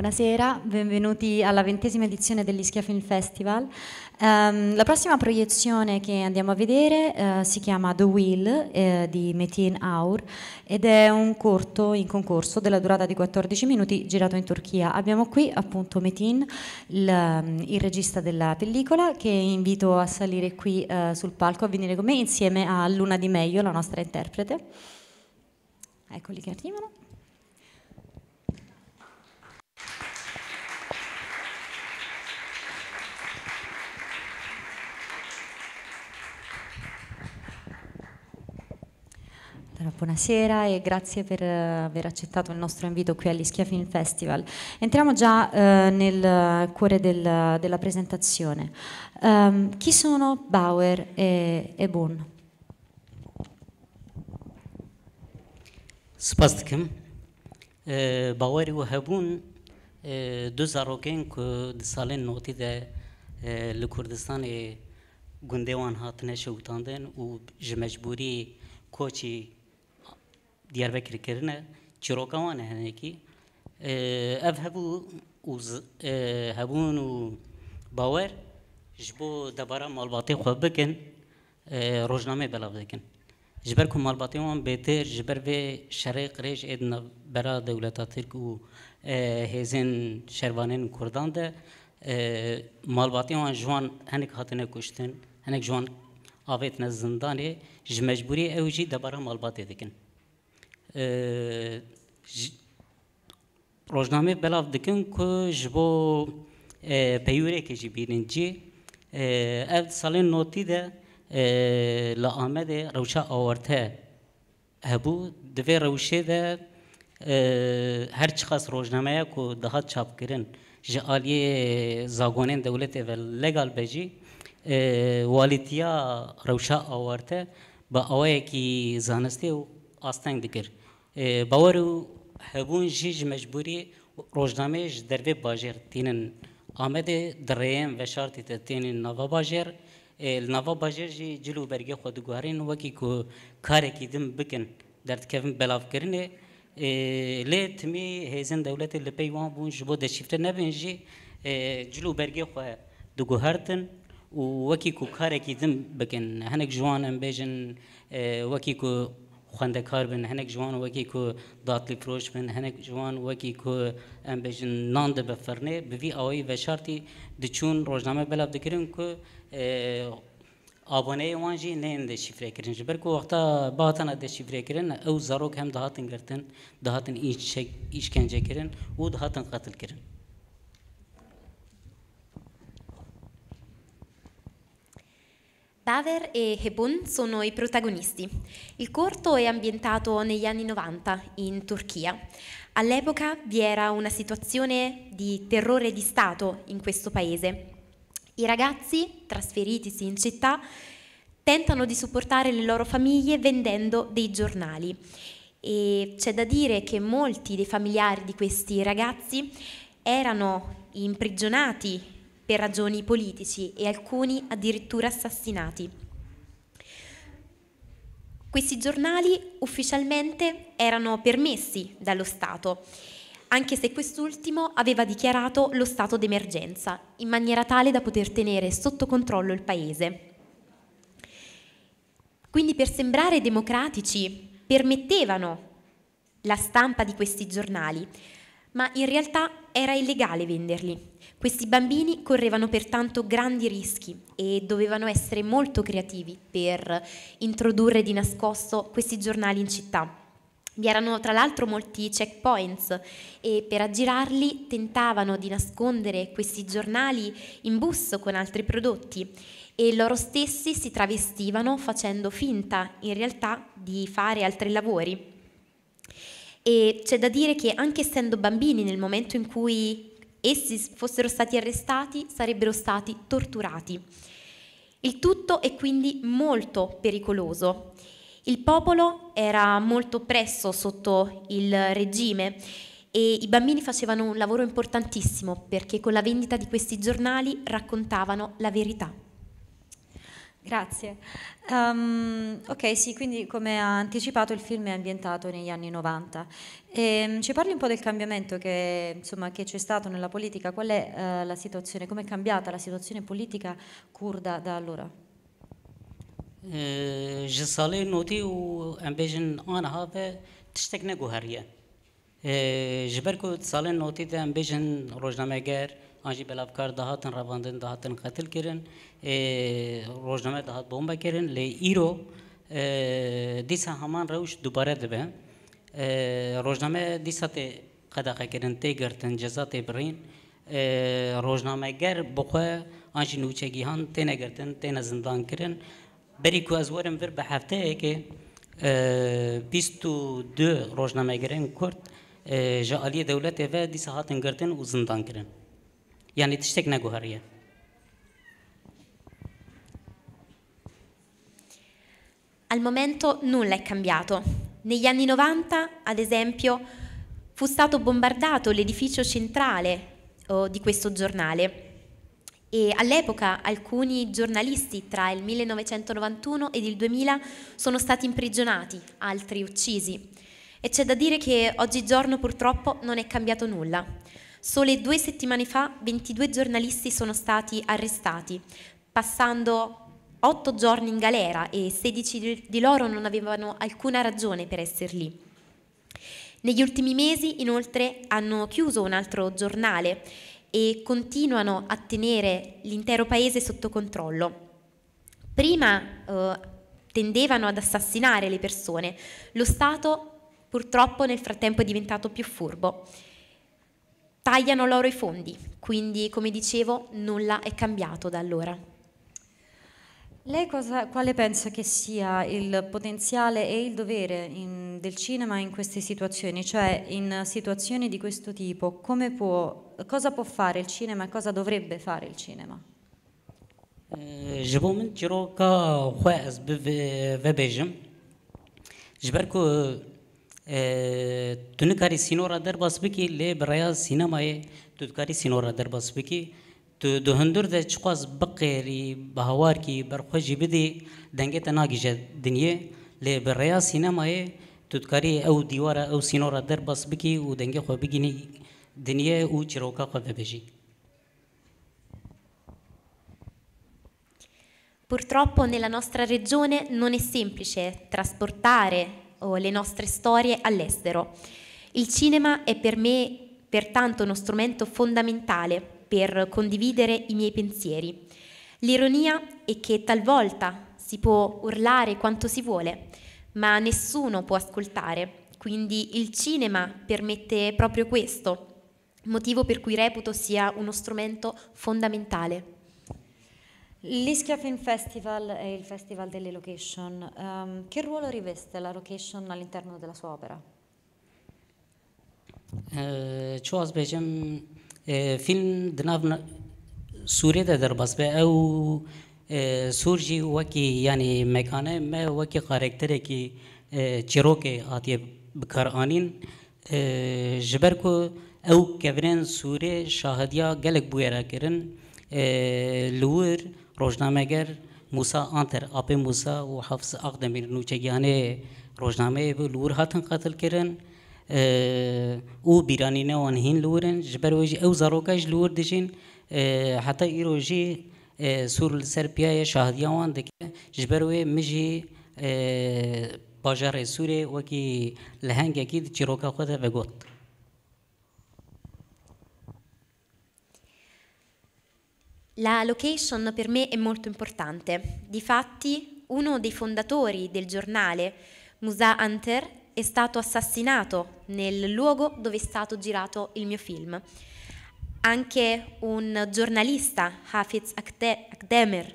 Buonasera, benvenuti alla ventesima edizione dell'Ischia Film Festival. Um, la prossima proiezione che andiamo a vedere uh, si chiama The Wheel eh, di Metin Aur ed è un corto in concorso della durata di 14 minuti girato in Turchia. Abbiamo qui appunto Metin, il, il regista della pellicola, che invito a salire qui uh, sul palco, a venire con me insieme a Luna Di Meglio, la nostra interprete. Eccoli che arrivano. buonasera e grazie per eh, aver accettato il nostro invito qui all'Ischia Film Festival. Entriamo già eh, nel cuore del, della presentazione. Um, chi sono Bauer e, e Boone? سپاس دکم باوری و هبون دو زاروکین که دی سالین نوتی ده لکردستان گندهوان هاتنه شوتاندن و جمجبوری کوچی Diyarbakır kerine çirokavan hene ki ev hebu uz hebun u باور جبو دبارا مالباتي خو بکن روزنامه بلاو دکن جبر کو مالباتي وان بهتر جبر به شرعي قريش ادنا برا دولتا ترک و هزن شروانن کردان ده مالباتي وان جوان هنک هاتنه کشتن هنک جوان آویت زندانه جمجبوری اوجی دبارا مالباتي دکن روزنامه بلاف دکن که جبو پیوره که جی بیرنجی اف سالین نوتی ده لآمد روشا آورته هبو دوی روشه ده هر چخص روزنامه که دهات چاپ کرن جالی زاگونین دولت و لگال بجی والیتیا روشا آورته با آوه کی زانسته و آستنگ دکر باور و هبون جیج مجبوری روزنامه ج دروی باجر تینن آمد دریم و شرطی تینن نوا باجر نوا باجر جی جلو برگه خود گوهرین وکی کو کاری کدیم بکن درد کفن بلاف کرنه لی تمی هیزن دولت لپیوان بون جبو دشیفته نبین جی جلو برگه خواه دگوهرتن و وکی کو کاری کدیم بکن هنگ جوانم بیجن وکی کو خوندکار بن هنک جوان وکی کو داتلی فروش بن هنک جوان وکی کو ام بجن نان ده بفرنه بوی آوی و شرطی دچون روزنامه بلاب دکرین کو abone wan jî neyên de şifre kirin ji ber ku wexta bihatana de şifre kirin ew zarok hem dihatin girtin dihatin îşkencekirin û dihatin qetil kirin Taver e Hebun sono i protagonisti. Il corto è ambientato negli anni 90 in Turchia. All'epoca vi era una situazione di terrore di Stato in questo paese. I ragazzi, trasferitisi in città, tentano di supportare le loro famiglie vendendo dei giornali. E c'è da dire che molti dei familiari di questi ragazzi erano imprigionati per ragioni politici e alcuni addirittura assassinati. Questi giornali ufficialmente erano permessi dallo Stato, anche se quest'ultimo aveva dichiarato lo stato d'emergenza, in maniera tale da poter tenere sotto controllo il Paese. Quindi per sembrare democratici permettevano la stampa di questi giornali, ma in realtà era illegale venderli. Questi bambini correvano pertanto grandi rischi e dovevano essere molto creativi per introdurre di nascosto questi giornali in città. Vi erano tra l'altro molti checkpoints e per aggirarli tentavano di nascondere questi giornali in busso con altri prodotti e loro stessi si travestivano facendo finta in realtà di fare altri lavori. E c'è da dire che anche essendo bambini nel momento in cui essi fossero stati arrestati sarebbero stati torturati. Il tutto è quindi molto pericoloso. Il popolo era molto oppresso sotto il regime e i bambini facevano un lavoro importantissimo perché con la vendita di questi giornali raccontavano la verità. Grazie. Um, ok, sì, quindi come ha anticipato il film è ambientato negli anni 90. E, ehm, ci parli un po' del cambiamento che, insomma, che c'è stato nella politica, qual è uh, la situazione, come è cambiata la situazione politica kurda da allora? Eh, ji salê notî û em bêjin aniha ve tiştek neguheriye. جبر کو سالن نوتی ده ام بیجن روزنامه گر آنجی بلافکار دهاتن رواندن دهاتن قتل کرن روزنامه دهات بمب کرن لی ایرو دیسا همان روش دوباره دبه روزنامه دیسا ته قداقه کرن تی گرتن جزا تی برین روزنامه گر بخواه آنجی نوچگیهان تی نگرتن تی نزندان کرن بری کو از ورم ور به هفته که بیست و دو روزنامه گرن کرد ji aliyê dewletê ve dîsa hatin girtin û zindan kirin. Yanî tiştek neguheriye. Al momento nulla è cambiato. Negli anni 90, ad esempio, fu stato bombardato l'edificio centrale oh, di questo giornale e all'epoca alcuni giornalisti tra il 1991 ed il 2000 sono stati imprigionati, altri uccisi. E c'è da dire che oggigiorno purtroppo non è cambiato nulla. Sole due settimane fa 22 giornalisti sono stati arrestati, passando 8 giorni in galera e 16 di loro non avevano alcuna ragione per essere lì. Negli ultimi mesi inoltre hanno chiuso un altro giornale e continuano a tenere l'intero paese sotto controllo. Prima eh, tendevano ad assassinare le persone, lo Stato Purtroppo nel frattempo è diventato più furbo. Tagliano loro i fondi, quindi come dicevo nulla è cambiato da allora. Lei cosa, quale pensa che sia il potenziale e il dovere in, del cinema in queste situazioni? Cioè in situazioni di questo tipo, può, cosa può fare il cinema e cosa dovrebbe fare il cinema? جبو من چیروکا خواه از ببیجم جبر که تونکاری سینو را در باس بکی لی برای سینمای تونکاری سینو را در باس بکی تو دو هندور ده چقاز بقیری بهوار کی برخوشی بدی دنگه تناگی جد دنیا لی برای سینمای تونکاری او دیوار او سینو را در باس بکی و دنگه خو بگینی دنیا او چروکا خو ببجی Purtroppo nella nostra regione non è semplice trasportare o le nostre storie all'estero. Il cinema è per me pertanto uno strumento fondamentale per condividere i miei pensieri. L'ironia è che talvolta si può urlare quanto si vuole, ma nessuno può ascoltare, quindi il cinema permette proprio questo, motivo per cui reputo sia uno strumento fondamentale. L'Ischia Film Festival è il festival delle location. Um, che ruolo riveste la location all'interno della sua opera? چۆز بێژم فیلم دناو سوورێ دەدەربەس بێ ئەو سوورژی وەکی ینی مەکانە مە وەکی قارێکترێکی چیرۆکێ هاتیە بکارانین ji ber ku ew kevirên Sûrê şahediya gelek bûyerakirin li wir روزنامه‌گر موسا آنتر آپ موسا و حفظ اقدمی نوچگیانه روزنامه و لور هاتن قتل کردن او بیرانی نه وانهین لورن جبر وجه او زاروکاج لور دیجین حتی ایروجی سور سر پیای شاهدیان دکه جبر و مجی باجار سوره وکی لهنگکی چیروکا خود بگوت La location per me è molto importante. Difatti, uno dei fondatori del giornale, Musa Hunter, è stato assassinato nel luogo dove è stato girato il mio film. Anche un giornalista, Hafiz Akdemer,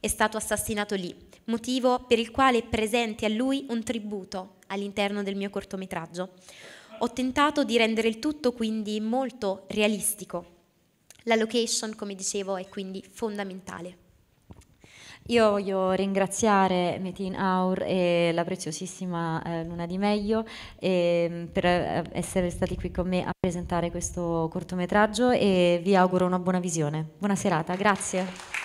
è stato assassinato lì, motivo per il quale è presente a lui un tributo all'interno del mio cortometraggio. Ho tentato di rendere il tutto quindi molto realistico la location, come dicevo, è quindi fondamentale. Io voglio ringraziare Metin Aur e la preziosissima eh, Luna Di Meglio ehm, eh, per essere stati qui con me a presentare questo cortometraggio e vi auguro una buona visione. Buona serata, grazie.